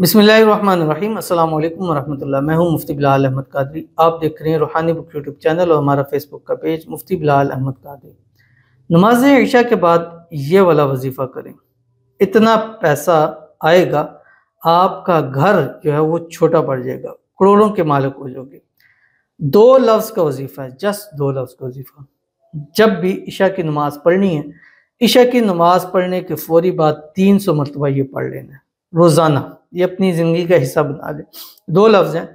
बसमीम अल्लाम वरहमल्ला मैं हूं मुफ्ती बिलाल अहमद कादरी आप देख रहे हैं रूहानी बुक यूट्यूब चैनल और हमारा फेसबुक का पेज मुफ्ती बिलाल अहमद कादरी नमाज ईशा के बाद ये वाला वजीफ़ा करें इतना पैसा आएगा आपका घर जो है वो छोटा पड़ जाएगा करोड़ों के मालिक हो जाओगे दो लफ्ज़ का वजीफ़ा है जस्ट दो लफ्ज़ का वजीफ़ा जब भी ईशा की नमाज पढ़नी है ईशा की नमाज पढ़ने के फौरी बाद तीन सौ मरतबा ये पढ़ लेना है रोज़ाना ये अपनी ज़िंदगी का हिस्सा बना लें दो लफ्ज़ हैं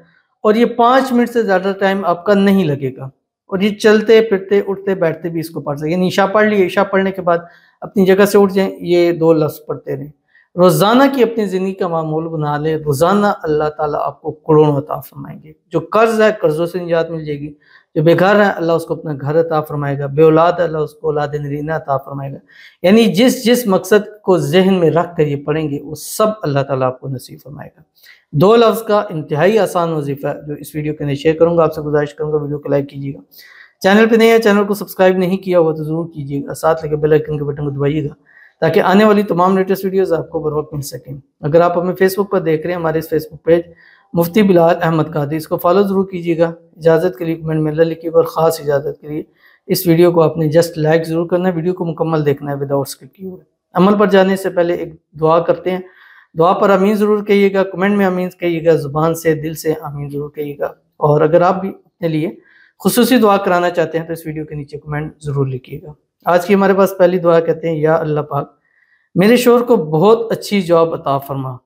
और ये पाँच मिनट से ज़्यादा टाइम आपका नहीं लगेगा और ये चलते फिरते उठते बैठते भी इसको पढ़ सकते निशा ईशा पढ़ लिए ईशा पढ़ने के बाद अपनी जगह से उठ जाए ये दो लफ्ज़ पढ़ते रहें रोज़ाना की अपनी ज़िंदगी का मामूल बना ले रोज़ाना अल्लाह ताला आपको करोड़ों अता फरमाएंगे जो कर्ज़ है कर्ज़ों से निजात मिल जाएगी जो बेकार है अल्लाह उसको अपना घर अता फरमाएगा बे है अल्लाह उसको औलाद नरीना अता फरमाएगा यानी जिस जिस मकसद को जहन में रख कर ये पढ़ेंगे वो सब अल्लाह ताला आपको नसीब फरमाएगा दो लफ्ज़ का इंतहाई आसान वजीफ़ा है जो इस वीडियो के अंदर शेयर करूँगा आपसे गुजारिश करूँगा वीडियो को लाइक कीजिएगा चैनल पर नहीं है चैनल को सब्सक्राइब नहीं किया हुआ तो ज़रूर कीजिएगा साथ लेकर बेलाइकन के बटन को दबाइएगा ताकि आने वाली तमाम लेटेस्ट वीडियोस आपको बर वक्त मिल सकें अगर आप हमें फेसबुक पर देख रहे हैं हमारे इस फेसबुक पेज मुफ्ती बिलाल अहमद कादी इसको फॉलो ज़रूर कीजिएगा इजाज़त के लिए कमेंट में लिखी लिखिएगा और ख़ास इजाज़त के लिए इस वीडियो को आपने जस्ट लाइक ज़रूर करना है वीडियो को मुकम्मल देखना है विदाउट स्किप किए हुए अमल पर जाने से पहले एक दुआ करते हैं दुआ पर अमीन ज़रूर कहिएगा कमेंट में अमीन कहिएगा ज़ुबान से दिल से अमीन ज़रूर कहिएगा और अगर आप भी अपने लिए खसूसी दुआ कराना चाहते हैं तो इस वीडियो के नीचे कमेंट ज़रूर लिखिएगा आज की हमारे पास पहली दुआ कहते हैं या अल्लाह पाक मेरे शोर को बहुत अच्छी जॉब अता फरमा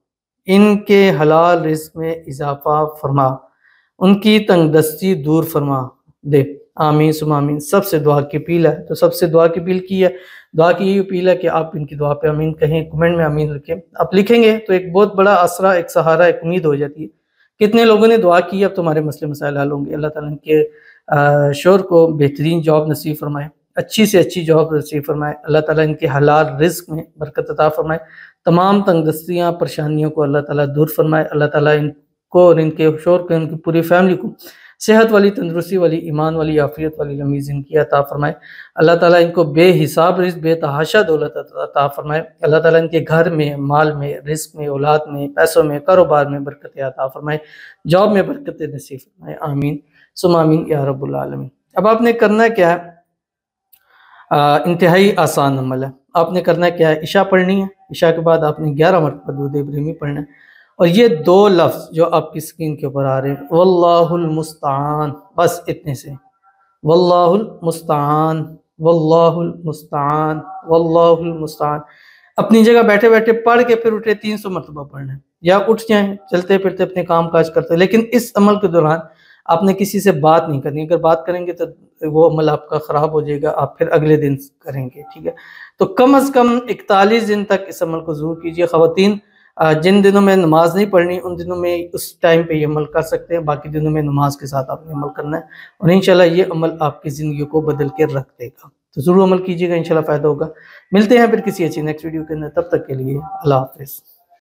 इनके हलाल रिस्क में इजाफा फरमा उनकी तंगदस्ती दूर फरमा दे आमीन आमीन सबसे दुआ की अपील है तो सबसे दुआ की अपील की है दुआ की यही अपील है कि आप इनकी दुआ पे अमीन कहें कमेंट में अमीन रखें आप लिखेंगे तो एक बहुत बड़ा असरा एक सहारा एक उम्मीद हो जाती है कितने लोगों ने दुआ की अब तुम्हारे तो मसले मसाइल हल होंगे अल्लाह ताला के शोर को बेहतरीन जॉब नसीब फरमाए अच्छी से अच्छी जॉब नसीब फरमाए अल्लाह ताला इनके हलाल रिस्क में बरकत अता फरमाए तमाम तंगदस्तियाँ परेशानियों को अल्लाह ताला दूर फरमाए अल्लाह ताला इनको और इनके शोर को इनकी पूरी फैमिली को सेहत वाली तंदरुस्ती वाली ईमान वाली आफियत वाली लम्बी जिंदगी अता फ़रमाए अल्लाह ताला इनको बेहिसाब रिस्क बेतहाशा दौलत अता फ़रमाए अल्लाह ताला इनके घर में माल में रिस्क में औलाद में पैसों में कारोबार में बरकत अता फ़रमाए जॉब में बरकत नसीब फरमाए आमीन सुमामीन या रबालमी अब आपने करना क्या है इंतहाई आसान अमल है आपने करना क्या है इशा पढ़नी है इशा के बाद आपने ग्यारह मरतबा दूध इब्राहिमी पढ़ना है और ये दो लफ्ज़ जो आपकी स्क्रीन के ऊपर आ रहे हैं वल्लास्तान बस इतने से वल्लास्तान वल्लास्तान वल्लास्तान अपनी जगह बैठे बैठे पढ़ के फिर उठे तीन सौ मरतबा पढ़ना है या उठ जाए चलते फिरते अपने काम काज करते लेकिन इस अमल के दौरान आपने किसी से बात नहीं करनी अगर बात करेंगे तो वो अमल आपका ख़राब हो जाएगा आप फिर अगले दिन करेंगे ठीक है तो कम अज़ कम इकतालीस दिन तक इस अमल को ज़रूर कीजिए ख़वान जिन दिनों में नमाज नहीं पढ़नी उन दिनों में उस टाइम पे ये अमल कर सकते हैं बाकी दिनों में नमाज के साथ आपने अमल करना है और इंशाल्लाह ये अमल आपकी ज़िंदगी को बदल के रख देगा तो ज़रूर अमल कीजिएगा इंशाल्लाह फ़ायदा होगा मिलते हैं फिर किसी अच्छी नेक्स्ट वीडियो के अंदर तब तक के लिए अल्लाह हाफिज़